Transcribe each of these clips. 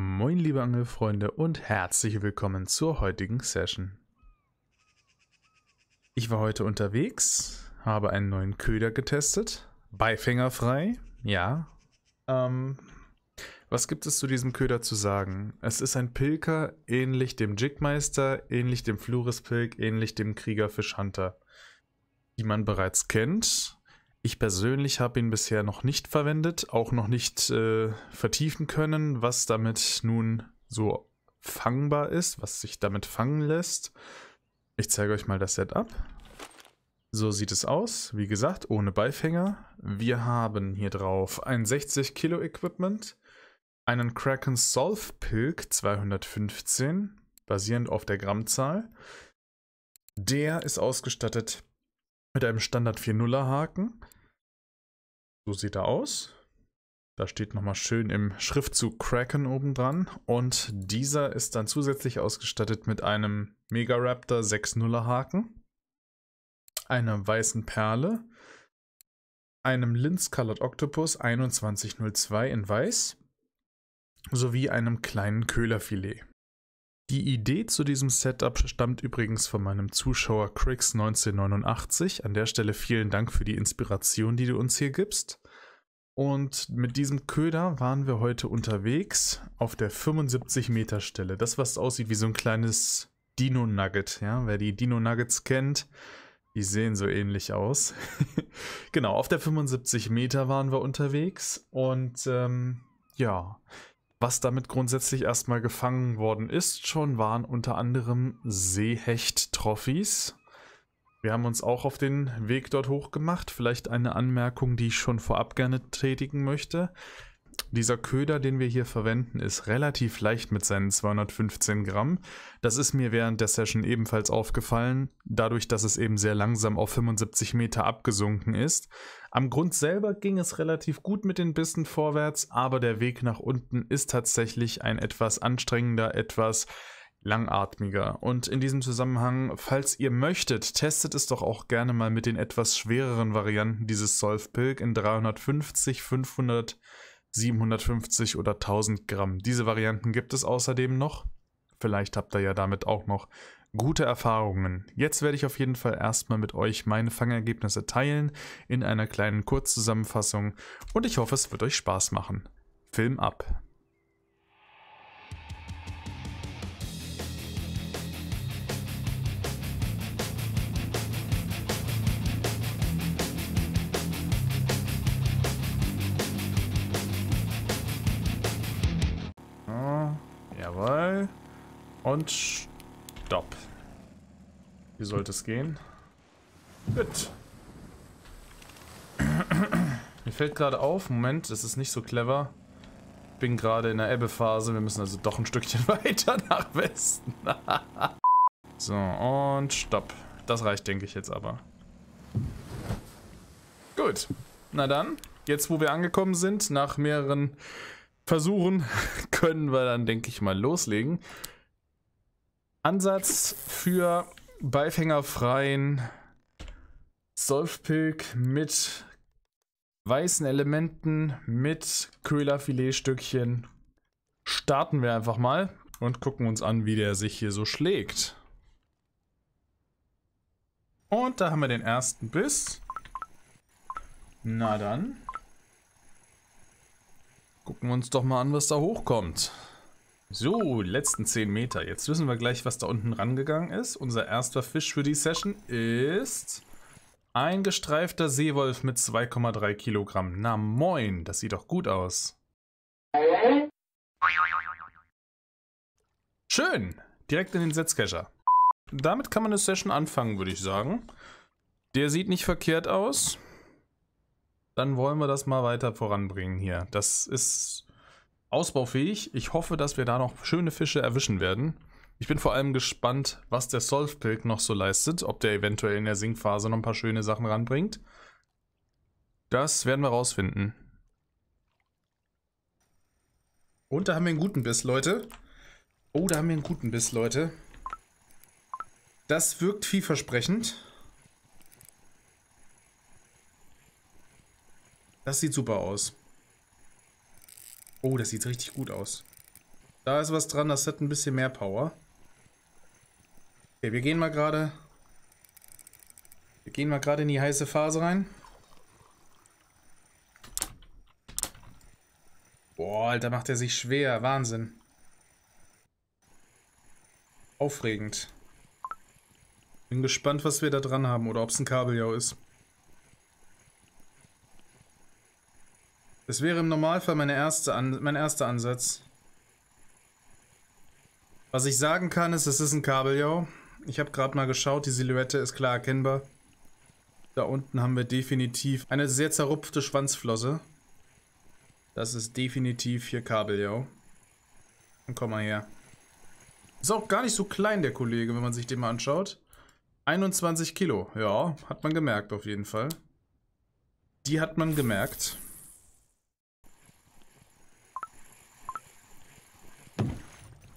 Moin liebe Angelfreunde und herzlich willkommen zur heutigen Session. Ich war heute unterwegs, habe einen neuen Köder getestet, beifängerfrei, ja. Ähm, was gibt es zu diesem Köder zu sagen? Es ist ein Pilker, ähnlich dem Jigmeister, ähnlich dem Flurispilk, ähnlich dem Kriegerfischhunter, die man bereits kennt ich persönlich habe ihn bisher noch nicht verwendet, auch noch nicht äh, vertiefen können, was damit nun so fangbar ist, was sich damit fangen lässt. Ich zeige euch mal das Setup. So sieht es aus, wie gesagt, ohne Beifänger. Wir haben hier drauf ein 60 Kilo Equipment, einen Kraken Solve Pilk 215, basierend auf der Grammzahl. Der ist ausgestattet mit einem Standard 4-0er Haken, so sieht er aus. Da steht nochmal schön im Schriftzug Kraken oben dran. Und dieser ist dann zusätzlich ausgestattet mit einem Megaraptor 6.0er Haken, einer weißen Perle, einem Linz Colored Octopus 2102 in weiß sowie einem kleinen Köhlerfilet. Die Idee zu diesem Setup stammt übrigens von meinem Zuschauer Crix1989. An der Stelle vielen Dank für die Inspiration, die du uns hier gibst. Und mit diesem Köder waren wir heute unterwegs auf der 75 Meter Stelle. Das, was aussieht wie so ein kleines Dino-Nugget. Ja? Wer die Dino-Nuggets kennt, die sehen so ähnlich aus. genau, auf der 75 Meter waren wir unterwegs. Und ähm, ja, was damit grundsätzlich erstmal gefangen worden ist, schon waren unter anderem Seehecht-Trophys. Wir haben uns auch auf den Weg dort hoch gemacht. Vielleicht eine Anmerkung, die ich schon vorab gerne tätigen möchte. Dieser Köder, den wir hier verwenden, ist relativ leicht mit seinen 215 Gramm. Das ist mir während der Session ebenfalls aufgefallen, dadurch, dass es eben sehr langsam auf 75 Meter abgesunken ist. Am Grund selber ging es relativ gut mit den Bissen vorwärts, aber der Weg nach unten ist tatsächlich ein etwas anstrengender, etwas langatmiger. Und in diesem Zusammenhang, falls ihr möchtet, testet es doch auch gerne mal mit den etwas schwereren Varianten dieses Solvpilk in 350, 500, 750 oder 1000 Gramm. Diese Varianten gibt es außerdem noch. Vielleicht habt ihr ja damit auch noch gute Erfahrungen. Jetzt werde ich auf jeden Fall erstmal mit euch meine Fangergebnisse teilen in einer kleinen Kurzzusammenfassung und ich hoffe, es wird euch Spaß machen. Film ab! Und stopp. Wie sollte es gehen? Gut. Mir fällt gerade auf, Moment, das ist nicht so clever. Ich bin gerade in der Ebbephase, wir müssen also doch ein Stückchen weiter nach Westen. so, und stopp. Das reicht, denke ich jetzt aber. Gut. Na dann, jetzt wo wir angekommen sind, nach mehreren Versuchen, können wir dann, denke ich mal, loslegen. Ansatz für beifängerfreien Solfpilk mit weißen Elementen, mit Köhlerfiletstückchen. Starten wir einfach mal und gucken uns an, wie der sich hier so schlägt. Und da haben wir den ersten Biss. Na dann. Gucken wir uns doch mal an, was da hochkommt. So, letzten 10 Meter. Jetzt wissen wir gleich, was da unten rangegangen ist. Unser erster Fisch für die Session ist... Ein gestreifter Seewolf mit 2,3 Kilogramm. Na moin, das sieht doch gut aus. Schön, direkt in den Setzcacher. Damit kann man eine Session anfangen, würde ich sagen. Der sieht nicht verkehrt aus. Dann wollen wir das mal weiter voranbringen hier. Das ist ausbaufähig. Ich hoffe, dass wir da noch schöne Fische erwischen werden. Ich bin vor allem gespannt, was der Solvpilk noch so leistet, ob der eventuell in der Sinkphase noch ein paar schöne Sachen ranbringt. Das werden wir rausfinden. Und da haben wir einen guten Biss, Leute. Oh, da haben wir einen guten Biss, Leute. Das wirkt vielversprechend. Das sieht super aus. Oh, das sieht richtig gut aus. Da ist was dran, das hat ein bisschen mehr Power. Okay, wir gehen mal gerade... Wir gehen mal gerade in die heiße Phase rein. Boah, Alter, macht er sich schwer. Wahnsinn. Aufregend. Bin gespannt, was wir da dran haben oder ob es ein Kabeljau ist. Das wäre im Normalfall meine erste An mein erster Ansatz. Was ich sagen kann, ist, es ist ein Kabeljau. Ich habe gerade mal geschaut, die Silhouette ist klar erkennbar. Da unten haben wir definitiv eine sehr zerrupfte Schwanzflosse. Das ist definitiv hier Kabeljau. Dann komm mal her. Ist auch gar nicht so klein, der Kollege, wenn man sich den mal anschaut. 21 Kilo, ja, hat man gemerkt auf jeden Fall. Die hat man gemerkt.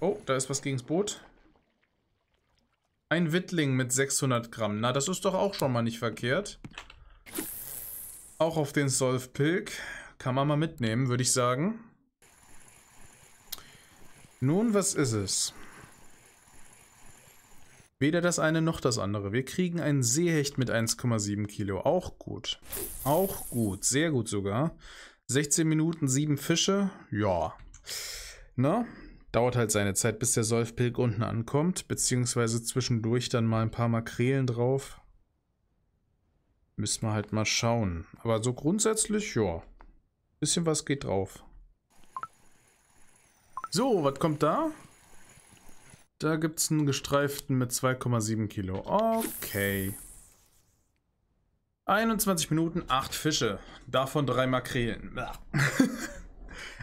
Oh, da ist was gegen das Boot. Ein Wittling mit 600 Gramm. Na, das ist doch auch schon mal nicht verkehrt. Auch auf den Solf Pilk. Kann man mal mitnehmen, würde ich sagen. Nun, was ist es? Weder das eine noch das andere. Wir kriegen einen Seehecht mit 1,7 Kilo. Auch gut. Auch gut. Sehr gut sogar. 16 Minuten, 7 Fische. Ja. Na, Dauert halt seine Zeit, bis der Solfpilk unten ankommt, beziehungsweise zwischendurch dann mal ein paar Makrelen drauf. Müssen wir halt mal schauen. Aber so grundsätzlich, ja. Bisschen was geht drauf. So, was kommt da? Da gibt es einen gestreiften mit 2,7 Kilo. Okay. 21 Minuten, 8 Fische. Davon drei Makrelen.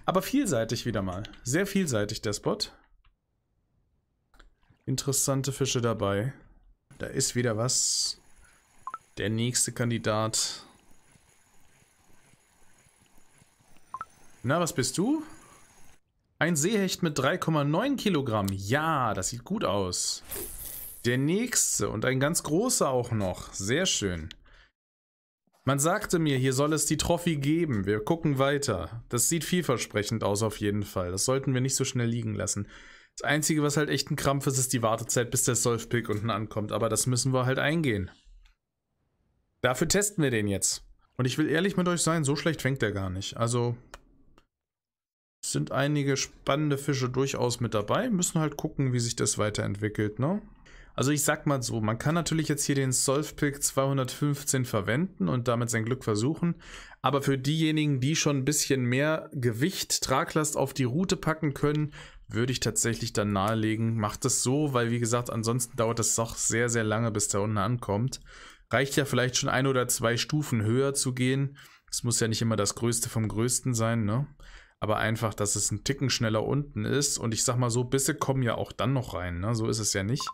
Aber vielseitig wieder mal. Sehr vielseitig der Spot. Interessante Fische dabei. Da ist wieder was. Der nächste Kandidat. Na, was bist du? Ein Seehecht mit 3,9 Kilogramm. Ja, das sieht gut aus. Der nächste und ein ganz großer auch noch. Sehr schön. Man sagte mir, hier soll es die Trophy geben. Wir gucken weiter. Das sieht vielversprechend aus auf jeden Fall. Das sollten wir nicht so schnell liegen lassen. Das Einzige, was halt echt ein Krampf ist, ist die Wartezeit, bis der solve unten ankommt. Aber das müssen wir halt eingehen. Dafür testen wir den jetzt. Und ich will ehrlich mit euch sein, so schlecht fängt der gar nicht. Also sind einige spannende Fische durchaus mit dabei. Müssen halt gucken, wie sich das weiterentwickelt, ne? Also ich sag mal so, man kann natürlich jetzt hier den Solve-Pick 215 verwenden und damit sein Glück versuchen. Aber für diejenigen, die schon ein bisschen mehr Gewicht, Traglast auf die Route packen können, würde ich tatsächlich dann nahelegen, macht es so, weil wie gesagt, ansonsten dauert es doch sehr, sehr lange, bis der unten ankommt. Reicht ja vielleicht schon ein oder zwei Stufen höher zu gehen. Es muss ja nicht immer das Größte vom Größten sein, ne? Aber einfach, dass es ein Ticken schneller unten ist. Und ich sag mal so, Bisse kommen ja auch dann noch rein, ne? So ist es ja nicht.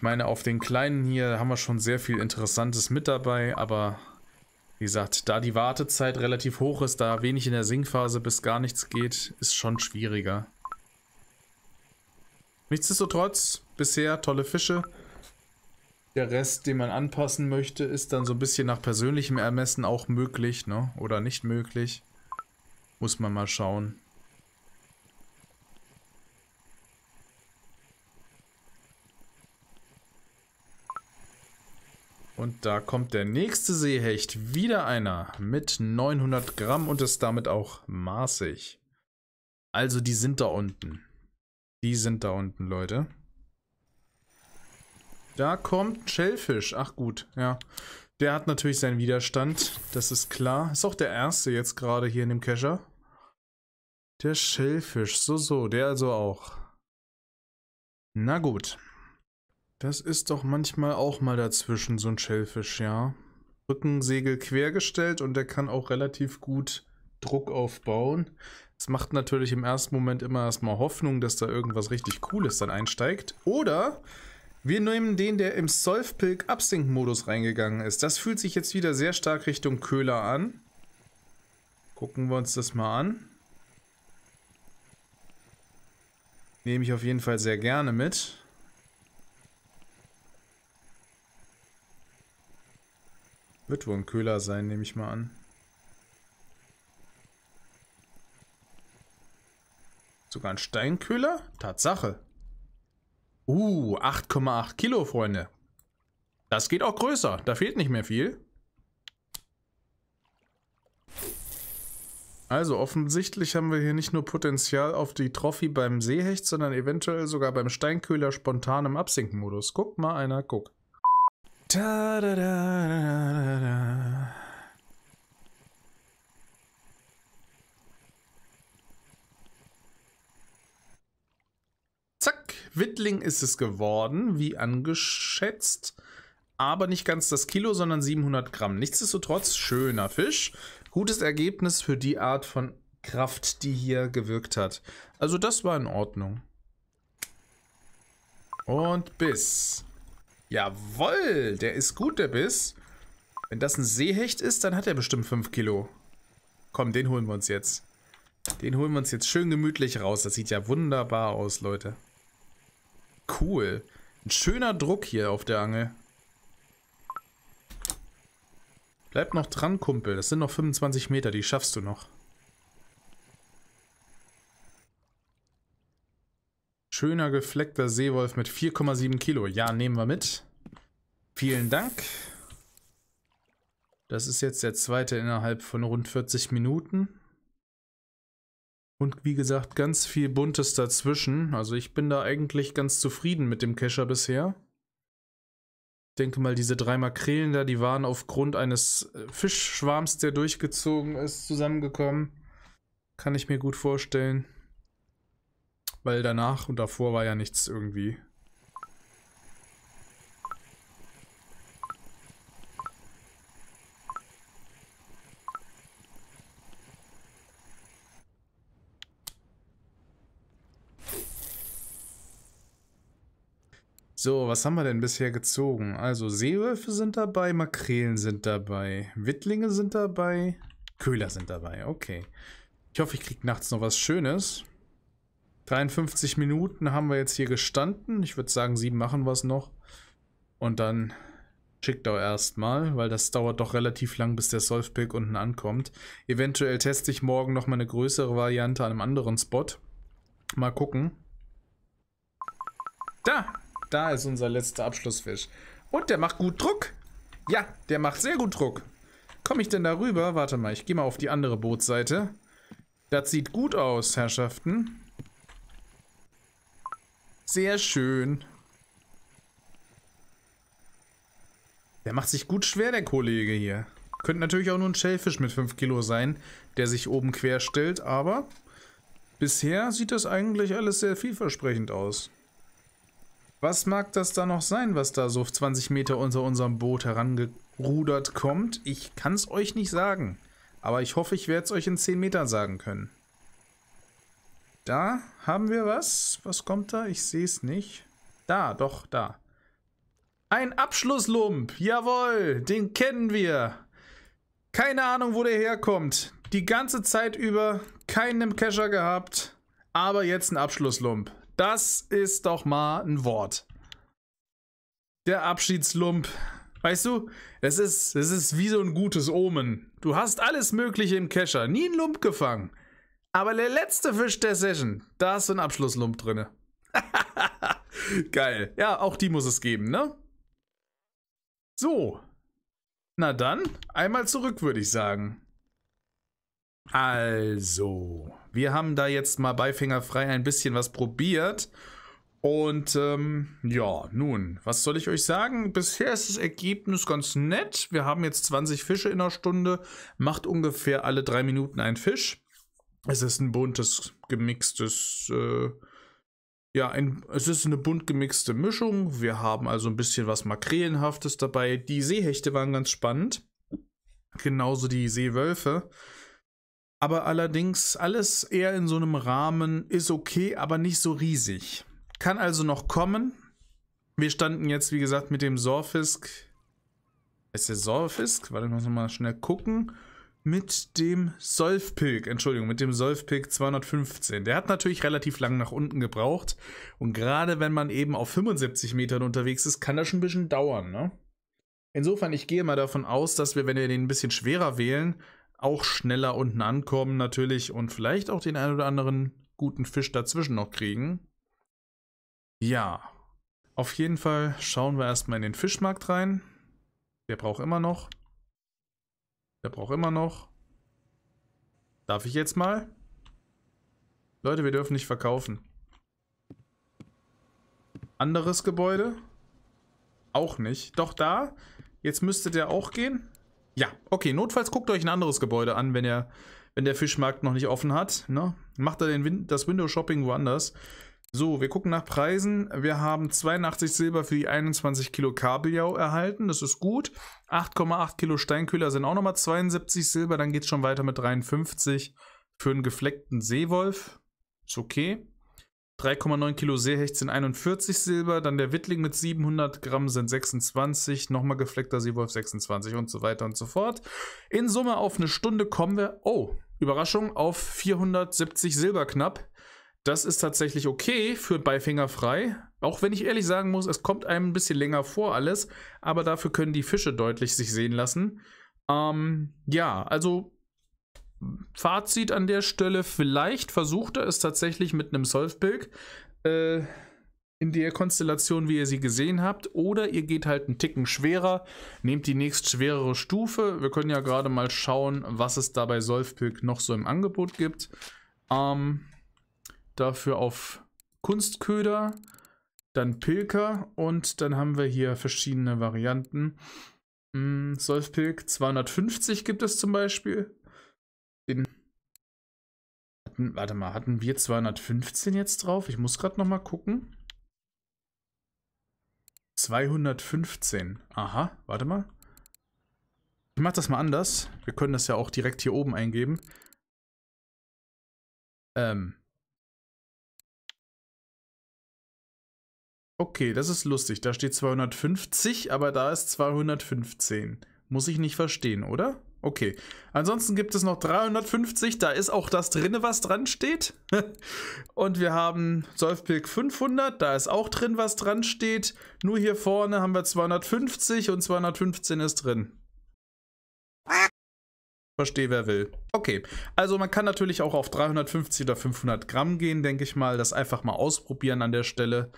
Ich meine, auf den kleinen hier haben wir schon sehr viel Interessantes mit dabei, aber wie gesagt, da die Wartezeit relativ hoch ist, da wenig in der Sinkphase bis gar nichts geht, ist schon schwieriger. Nichtsdestotrotz, bisher tolle Fische. Der Rest, den man anpassen möchte, ist dann so ein bisschen nach persönlichem Ermessen auch möglich, ne? Oder nicht möglich. Muss man mal schauen. Und da kommt der nächste Seehecht. Wieder einer mit 900 Gramm und ist damit auch maßig. Also die sind da unten. Die sind da unten, Leute. Da kommt Schellfisch. Ach gut, ja. Der hat natürlich seinen Widerstand, das ist klar. Ist auch der erste jetzt gerade hier in dem Kescher. Der Schellfisch, so, so, der also auch. Na gut. Das ist doch manchmal auch mal dazwischen, so ein Schellfisch, ja. Rückensegel quergestellt und der kann auch relativ gut Druck aufbauen. Das macht natürlich im ersten Moment immer erstmal Hoffnung, dass da irgendwas richtig Cooles dann einsteigt. Oder wir nehmen den, der im Solvpilk Absinken-Modus reingegangen ist. Das fühlt sich jetzt wieder sehr stark Richtung Köhler an. Gucken wir uns das mal an. Nehme ich auf jeden Fall sehr gerne mit. Wird wohl ein Köhler sein, nehme ich mal an. Sogar ein Steinköhler? Tatsache. Uh, 8,8 Kilo, Freunde. Das geht auch größer. Da fehlt nicht mehr viel. Also offensichtlich haben wir hier nicht nur Potenzial auf die Trophy beim Seehecht, sondern eventuell sogar beim Steinköhler spontan im Absinkenmodus. Guck mal einer, guck. Da, da, da, Zack, Wittling ist es geworden, wie angeschätzt. Aber nicht ganz das Kilo, sondern 700 Gramm. Nichtsdestotrotz, schöner Fisch. Gutes Ergebnis für die Art von Kraft, die hier gewirkt hat. Also das war in Ordnung. Und bis. Jawoll, der ist gut, der Biss. Wenn das ein Seehecht ist, dann hat er bestimmt 5 Kilo. Komm, den holen wir uns jetzt. Den holen wir uns jetzt schön gemütlich raus. Das sieht ja wunderbar aus, Leute. Cool. Ein schöner Druck hier auf der Angel. Bleib noch dran, Kumpel. Das sind noch 25 Meter, die schaffst du noch. Schöner gefleckter Seewolf mit 4,7 Kilo. Ja, nehmen wir mit. Vielen Dank. Das ist jetzt der zweite innerhalb von rund 40 Minuten. Und wie gesagt, ganz viel Buntes dazwischen. Also ich bin da eigentlich ganz zufrieden mit dem Kescher bisher. Ich denke mal, diese drei Makrelen da, die waren aufgrund eines äh, Fischschwarms, der durchgezogen ist, zusammengekommen. Kann ich mir gut vorstellen. Weil danach und davor war ja nichts irgendwie. So, was haben wir denn bisher gezogen? Also Seewölfe sind dabei, Makrelen sind dabei, Wittlinge sind dabei, Köhler sind dabei, okay. Ich hoffe, ich kriege nachts noch was Schönes. 53 Minuten haben wir jetzt hier gestanden. Ich würde sagen, sieben machen wir es noch. Und dann schickt auch erstmal, weil das dauert doch relativ lang, bis der Solfpick unten ankommt. Eventuell teste ich morgen nochmal eine größere Variante an einem anderen Spot. Mal gucken. Da! Da ist unser letzter Abschlussfisch. Und der macht gut Druck. Ja, der macht sehr gut Druck. Komme ich denn da rüber? Warte mal, ich gehe mal auf die andere Bootsseite. Das sieht gut aus, Herrschaften. Sehr schön. Der macht sich gut schwer, der Kollege hier. Könnte natürlich auch nur ein Schellfisch mit 5 Kilo sein, der sich oben quer stellt, aber bisher sieht das eigentlich alles sehr vielversprechend aus. Was mag das da noch sein, was da so 20 Meter unter unserem Boot herangerudert kommt? Ich kann es euch nicht sagen, aber ich hoffe, ich werde es euch in 10 Metern sagen können. Da haben wir was. Was kommt da? Ich sehe es nicht. Da, doch, da. Ein Abschlusslump. Jawohl, den kennen wir. Keine Ahnung, wo der herkommt. Die ganze Zeit über keinen im Kescher gehabt. Aber jetzt ein Abschlusslump. Das ist doch mal ein Wort. Der Abschiedslump. Weißt du, es ist, es ist wie so ein gutes Omen. Du hast alles Mögliche im Kescher. Nie einen Lump gefangen. Aber der letzte Fisch der Session, da ist ein Abschlusslump drin. Geil. Ja, auch die muss es geben, ne? So. Na dann, einmal zurück, würde ich sagen. Also, wir haben da jetzt mal beifingerfrei ein bisschen was probiert. Und ähm, ja, nun, was soll ich euch sagen? Bisher ist das Ergebnis ganz nett. Wir haben jetzt 20 Fische in einer Stunde, macht ungefähr alle drei Minuten einen Fisch es ist ein buntes, gemixtes, äh, ja, ein, es ist eine bunt gemixte Mischung. Wir haben also ein bisschen was Makrelenhaftes dabei. Die Seehechte waren ganz spannend. Genauso die Seewölfe. Aber allerdings alles eher in so einem Rahmen ist okay, aber nicht so riesig. Kann also noch kommen. Wir standen jetzt, wie gesagt, mit dem Sorfisk. Ist der Sorfisk? Warte, ich muss nochmal schnell gucken mit dem Solfpilk, Entschuldigung, mit dem Solfpilk 215. Der hat natürlich relativ lang nach unten gebraucht. Und gerade wenn man eben auf 75 Metern unterwegs ist, kann das schon ein bisschen dauern. Ne? Insofern, ich gehe mal davon aus, dass wir, wenn wir den ein bisschen schwerer wählen, auch schneller unten ankommen natürlich und vielleicht auch den einen oder anderen guten Fisch dazwischen noch kriegen. Ja, auf jeden Fall schauen wir erstmal in den Fischmarkt rein. Der braucht immer noch. Der braucht immer noch. Darf ich jetzt mal? Leute, wir dürfen nicht verkaufen. Anderes Gebäude? Auch nicht. Doch da? Jetzt müsste der auch gehen? Ja, okay. Notfalls guckt euch ein anderes Gebäude an, wenn, ihr, wenn der Fischmarkt noch nicht offen hat. Ne? Macht er den Win das Window Shopping woanders. So, wir gucken nach Preisen. Wir haben 82 Silber für die 21 Kilo Kabeljau erhalten. Das ist gut. 8,8 Kilo Steinköhler sind auch nochmal 72 Silber. Dann geht es schon weiter mit 53 für einen gefleckten Seewolf. Ist okay. 3,9 Kilo Seehecht sind 41 Silber. Dann der Wittling mit 700 Gramm sind 26. Nochmal gefleckter Seewolf 26 und so weiter und so fort. In Summe auf eine Stunde kommen wir, oh, Überraschung, auf 470 Silber knapp. Das ist tatsächlich okay für Beifinger frei. Auch wenn ich ehrlich sagen muss, es kommt einem ein bisschen länger vor alles, aber dafür können die Fische deutlich sich sehen lassen. Ähm, ja, also Fazit an der Stelle, vielleicht versucht er es tatsächlich mit einem Solvbilk äh, in der Konstellation, wie ihr sie gesehen habt, oder ihr geht halt einen Ticken schwerer, nehmt die nächst schwerere Stufe. Wir können ja gerade mal schauen, was es da bei Solfpilk noch so im Angebot gibt. Ähm, dafür auf Kunstköder, dann Pilker und dann haben wir hier verschiedene Varianten. Hm, Solfpilk 250 gibt es zum Beispiel. Den hatten, warte mal, hatten wir 215 jetzt drauf? Ich muss gerade nochmal gucken. 215. Aha, warte mal. Ich mach das mal anders. Wir können das ja auch direkt hier oben eingeben. Ähm, Okay, das ist lustig. Da steht 250, aber da ist 215. Muss ich nicht verstehen, oder? Okay. Ansonsten gibt es noch 350. Da ist auch das drin, was dran steht. Und wir haben Solfpilk 500. Da ist auch drin, was dran steht. Nur hier vorne haben wir 250 und 215 ist drin. Verstehe, wer will. Okay, also man kann natürlich auch auf 350 oder 500 Gramm gehen, denke ich mal. Das einfach mal ausprobieren an der Stelle.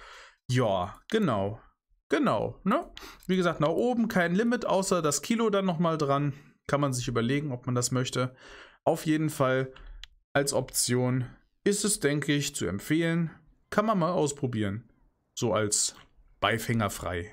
Ja, genau. Genau, ne? Wie gesagt, nach oben kein Limit, außer das Kilo dann nochmal dran. Kann man sich überlegen, ob man das möchte. Auf jeden Fall als Option ist es, denke ich, zu empfehlen. Kann man mal ausprobieren. So als Beifänger frei.